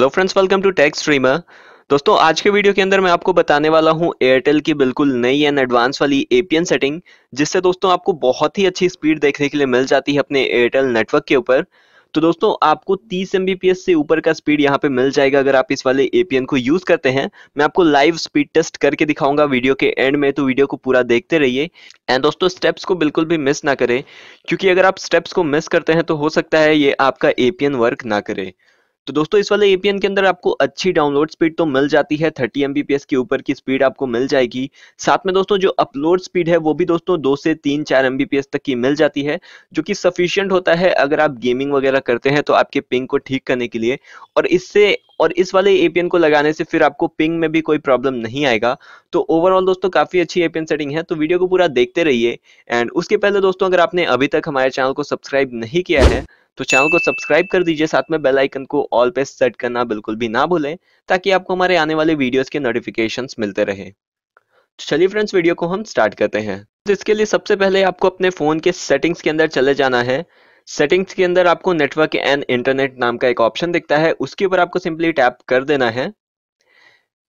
hello friends welcome to Tech Streamer दोस्तों आज के वीडियो के अंदर मैं आपको बताने वाला हूं एयरटेल की बिल्कुल नई एंड एडवांस वाली एपीएन सेटिंग जिससे दोस्तों आपको बहुत ही अच्छी स्पीड देखने के लिए मिल जाती है अपने एयरटेल नेटवर्क के ऊपर तो दोस्तों आपको 30 एम से ऊपर का स्पीड यहाँ पे मिल जाएगा अगर आप इस वाले एपीएन को यूज करते हैं मैं आपको लाइव स्पीड टेस्ट करके दिखाऊंगा वीडियो के एंड में तो वीडियो को पूरा देखते रहिए एंड दोस्तों स्टेप्स को बिल्कुल भी मिस ना करें क्योंकि अगर आप स्टेप्स को मिस करते हैं तो हो सकता है ये आपका एपीएन वर्क ना करे तो दोस्तों इस वाले एपीएन के अंदर आपको अच्छी डाउनलोड स्पीड तो मिल जाती है थर्टी एमबीपीएस के ऊपर की स्पीड आपको मिल जाएगी साथ में दोस्तों जो अपलोड स्पीड है वो भी दोस्तों दो से तीन चार एमबीपीएस तक की मिल जाती है जो कि सफिशियंट होता है अगर आप गेमिंग वगैरह करते हैं तो आपके पिंग को ठीक करने के लिए और इससे और इस वाले एपीएन को लगाने से फिर आपको पिंग में भी कोई प्रॉब्लम नहीं आएगा तो ओवरऑल दोस्तों काफी अच्छी एपीएन सेटिंग है तो वीडियो को पूरा देखते रहिए एंड उसके पहले दोस्तों अगर आपने अभी तक हमारे चैनल को सब्सक्राइब नहीं किया है तो चैनल को सब्सक्राइब कर दीजिए साथ में बेल आइकन को ऑल पे सेट करना बिल्कुल भी ना भूलें ताकि आपको हमारे आने वाले वीडियोस के नोटिफिकेशन मिलते रहे तो चलिए फ्रेंड्स वीडियो को हम स्टार्ट करते हैं तो इसके लिए सबसे पहले आपको अपने फ़ोन के सेटिंग्स के अंदर चले जाना है सेटिंग्स के अंदर आपको नेटवर्क एंड इंटरनेट नाम का एक ऑप्शन दिखता है उसके ऊपर आपको सिंपली टैप कर देना है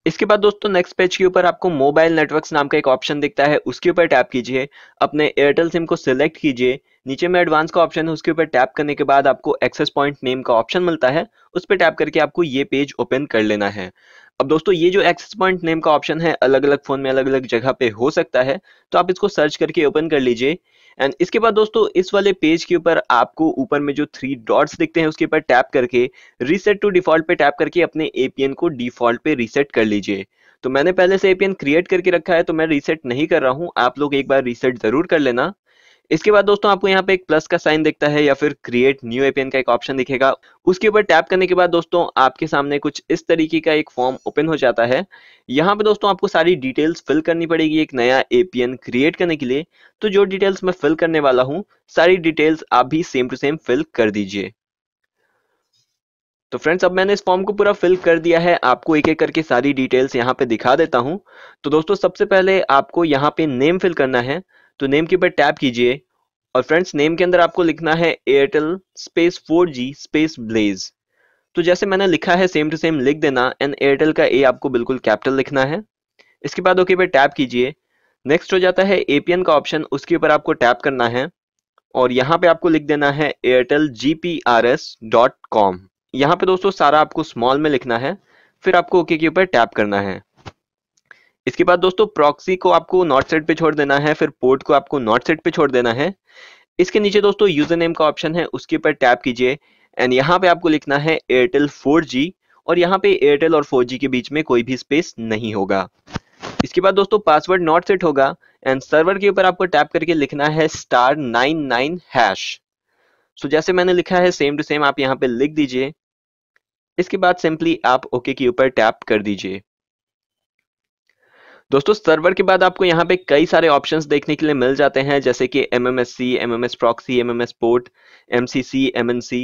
इसके बाद दोस्तों नेक्स्ट पेज के ऊपर आपको मोबाइल नेटवर्क्स नाम का एक ऑप्शन दिखता है उसके ऊपर टैप कीजिए अपने एयरटेल सिम को सिलेक्ट कीजिए नीचे में एडवांस का ऑप्शन है उसके ऊपर टैप करने के बाद आपको एक्सेस पॉइंट नेम का ऑप्शन मिलता है उस पर टैप करके आपको ये पेज ओपन कर लेना है अब दोस्तों ये जो एक्सेस पॉइंट नेम का ऑप्शन है अलग अलग फोन में अलग अलग जगह पे हो सकता है तो आप इसको सर्च करके ओपन कर लीजिए एंड इसके बाद दोस्तों इस वाले पेज के ऊपर आपको ऊपर में जो थ्री डॉट्स दिखते हैं उसके ऊपर टैप करके रीसेट टू डिफॉल्ट पे टैप करके अपने एपीएन को डिफॉल्ट पे रीसेट कर लीजिए तो मैंने पहले से एपीएन क्रिएट करके रखा है तो मैं रीसेट नहीं कर रहा हूँ आप लोग एक बार रीसेट जरूर कर लेना इसके बाद दोस्तों आपको यहाँ पे एक प्लस का साइन दिखता है या फिर क्रिएट न्यू एपीएन का एक ऑप्शन दिखेगा उसके ऊपर टैप करने के बाद दोस्तों आपके सामने कुछ इस तरीके का एक फॉर्म ओपन हो जाता है यहाँ पे दोस्तों आपको सारी डिटेल्स फिल करनी पड़ेगी एक नया एपीएन क्रिएट करने के लिए तो जो डिटेल्स मैं फिल करने वाला हूँ सारी डिटेल्स आप भी सेम टू सेम फिल कर दीजिए तो फ्रेंड्स अब मैंने इस फॉर्म को पूरा फिल कर दिया है आपको एक एक करके सारी डिटेल्स यहाँ पे दिखा देता हूँ तो दोस्तों सबसे पहले आपको यहाँ पे नेम फिल करना है तो नेम के ऊपर टैप कीजिए और फ्रेंड्स नेम के अंदर आपको लिखना है Airtel space four G space blaze तो जैसे मैंने लिखा है सेम टू सेम लिख देना एंड एयरटेल का ए आपको बिल्कुल कैपिटल लिखना है इसके बाद ओके पे टैप कीजिए नेक्स्ट हो जाता है एपीएन का ऑप्शन उसके ऊपर आपको टैप करना है और यहाँ पे आपको लिख देना है Airtel G P R S dot com यहाँ पे दोस्तों सारा आपको स्मॉल में लिखना है फिर आपको ओके के ऊपर टैप करना है इसके बाद दोस्तों प्रॉक्सी को आपको नॉर्थ सेट पे छोड़ देना है फिर पोर्ट को आपको नॉर्थ सेट पे छोड़ देना है इसके नीचे दोस्तों यूजर नेम का ऑप्शन है उसके ऊपर टैप कीजिए एंड यहाँ पे आपको लिखना है एयरटेल 4G और यहाँ पे एयरटेल और 4G के बीच में कोई भी स्पेस नहीं होगा इसके बाद दोस्तों पासवर्ड नॉट सेट होगा एंड सर्वर के ऊपर आपको टैप करके लिखना है star nine nine hash so जैसे मैंने लिखा है सेम टू सेम आप यहाँ पे लिख दीजिए इसके बाद सिंपली आप ओके के ऊपर टैप कर दीजिए दोस्तों सर्वर के बाद आपको यहाँ पे कई सारे ऑप्शंस देखने के लिए मिल जाते हैं जैसे कि M M S C M M S proxy M M S port M C C M N C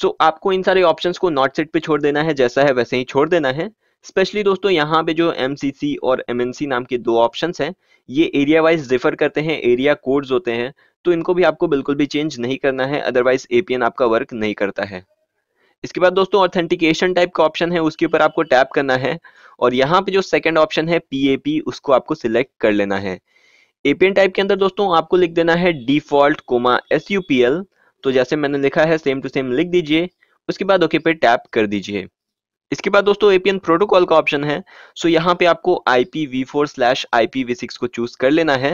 so आपको इन सारे ऑप्शंस को नॉट सेट पे छोड़ देना है जैसा है वैसे ही छोड़ देना है स्पेशली दोस्तों यहाँ पे जो एम सी सी और एम एन सी नाम के दो ऑप्शंस हैं ये एरिया वाइज डिफर करते हैं एरिया कोड्स होते हैं तो इनको भी आपको बिल्कुल भी चेंज नहीं करना है अदरवाइज एपीएन आपका वर्क नहीं करता है इसके बाद दोस्तों ऑथेंटिकेशन टाइप का ऑप्शन है उसके ऊपर आपको टैप करना है और यहाँ पे जो सेकंड ऑप्शन है पीएपी उसको आपको सिलेक्ट कर लेना है एपीएन टाइप के अंदर दोस्तों आपको लिख देना है डिफॉल्ट कोमा एस तो जैसे मैंने लिखा है सेम टू सेम लिख दीजिए उसके बाद ओके पे टैप कर दीजिए इसके बाद दोस्तों एपीएन प्रोटोकॉल का ऑप्शन है सो यहाँ पे आपको IPv4 स्लैश IPv6 को चूज कर लेना है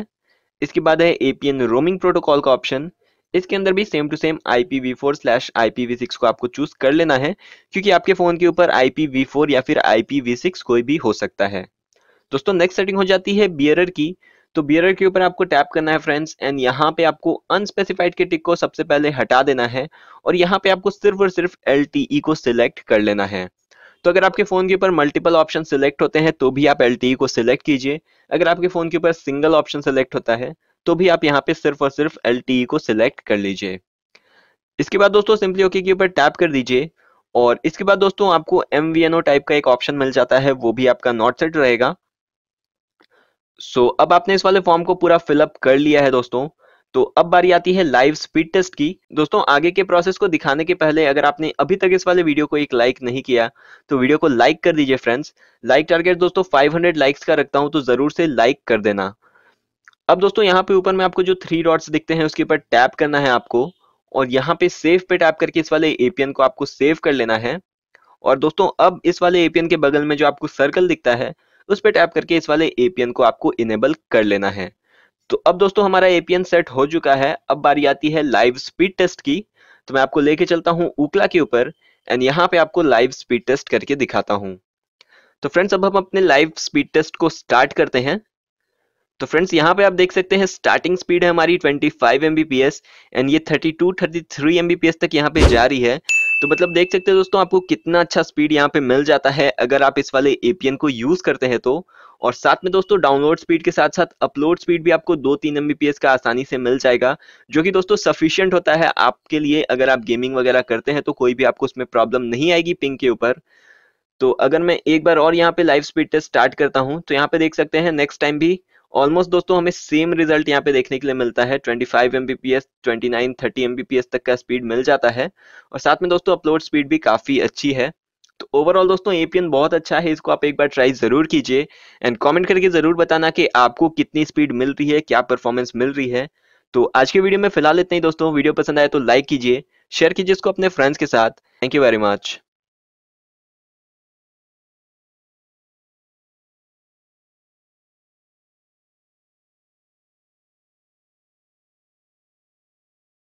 इसके बाद है एपीएन रोमिंग प्रोटोकॉल का ऑप्शन इसके अंदर भी same to same I P V four slash को आपको चूज कर लेना है क्योंकि आपके फोन के ऊपर IPv4 वी फोर या फिर IPv6 सिक्स कोई भी हो सकता है दोस्तों नेक्स्ट सेटिंग हो जाती है बियरर की तो बियरर के ऊपर आपको टैप करना है फ्रेंड्स एंड यहाँ पे आपको अनस्पेसिफाइड के टिक को सबसे पहले हटा देना है और यहाँ पे आपको सिर्फ और सिर्फ एल e को सिलेक्ट कर लेना है तो अगर आपके फ़ोन के ऊपर मल्टीपल ऑप्शन सिलेक्ट होते हैं तो भी आप एल e को सिलेक्ट कीजिए अगर आपके फ़ोन के ऊपर सिंगल ऑप्शन सिलेक्ट होता है तो भी आप यहाँ पे सिर्फ और सिर्फ एल e को सिलेक्ट कर लीजिए इसके बाद दोस्तों सिंपली ओके के ऊपर टैप कर दीजिए और इसके बाद दोस्तों आपको एम टाइप का एक ऑप्शन मिल जाता है वो भी आपका नॉट सेट रहेगा सो so, अब आपने इस वाले फॉर्म को पूरा फिलअप कर लिया है दोस्तों तो अब बारी आती है लाइव स्पीड टेस्ट की दोस्तों आगे के प्रोसेस को दिखाने के पहले अगर आपने अभी तक इस वाले वीडियो को एक लाइक नहीं किया तो वीडियो को लाइक कर दीजिए फ्रेंड्स लाइक टारगेट दोस्तों 500 लाइक्स का रखता हूं तो जरूर से लाइक कर देना अब दोस्तों यहाँ पे ऊपर में आपको जो थ्री डॉट्स दिखते हैं उसके ऊपर टैप करना है आपको और यहाँ पे सेव पे टैप करके इस वाले एपीएन को आपको सेव कर लेना है और दोस्तों अब इस वाले एपीएन के बगल में जो आपको सर्कल दिखता है उस पर टैप करके इस वाले एपीएन को आपको इनेबल कर लेना है तो अब दोस्तों हमारा एपीएन सेट हो चुका है अब बारी आती है लाइव स्पीड टेस्ट की तो मैं आपको लेके चलता हूँ उकला के ऊपर एंड यहाँ पे आपको लाइव स्पीड टेस्ट करके दिखाता हूँ तो फ्रेंड्स अब हम अपने लाइव स्पीड टेस्ट को स्टार्ट करते हैं तो फ्रेंड्स यहाँ पे आप देख सकते हैं स्टार्टिंग स्पीड है हमारी 25 एम एंड ये 32 33 एम तक यहाँ पे रही है तो मतलब देख सकते हैं दोस्तों आपको कितना अच्छा स्पीड यहाँ पे मिल जाता है अगर आप इस वाले एपीएन को यूज करते हैं तो और साथ में दोस्तों डाउनलोड स्पीड के साथ साथ अपलोड स्पीड भी आपको दो तीन एम का आसानी से मिल जाएगा जो कि दोस्तों सफिशियंट होता है आपके लिए अगर आप गेमिंग वगैरह करते हैं तो कोई भी आपको उसमें प्रॉब्लम नहीं आएगी पिंक के ऊपर तो अगर मैं एक बार और यहाँ पे लाइव स्पीड टेस्ट स्टार्ट करता हूँ तो यहाँ पे देख सकते हैं नेक्स्ट टाइम भी ऑलमोस्ट दोस्तों हमें सेम रिजल्ट यहाँ पे देखने के लिए मिलता है 25 five M B P S twenty nine thirty MBPS तक का स्पीड मिल जाता है और साथ में दोस्तों अपलोड स्पीड भी काफ़ी अच्छी है तो ओवरऑल दोस्तों एपीएन बहुत अच्छा है इसको आप एक बार ट्राई ज़रूर कीजिए एंड कमेंट करके ज़रूर बताना कि आपको कितनी स्पीड मिल रही है क्या परफॉर्मेंस मिल रही है तो आज के वीडियो में फिलहाल इतना ही दोस्तों वीडियो पसंद आए तो लाइक कीजिए शेयर कीजिए इसको अपने फ्रेंड्स के साथ थैंक यू वेरी मच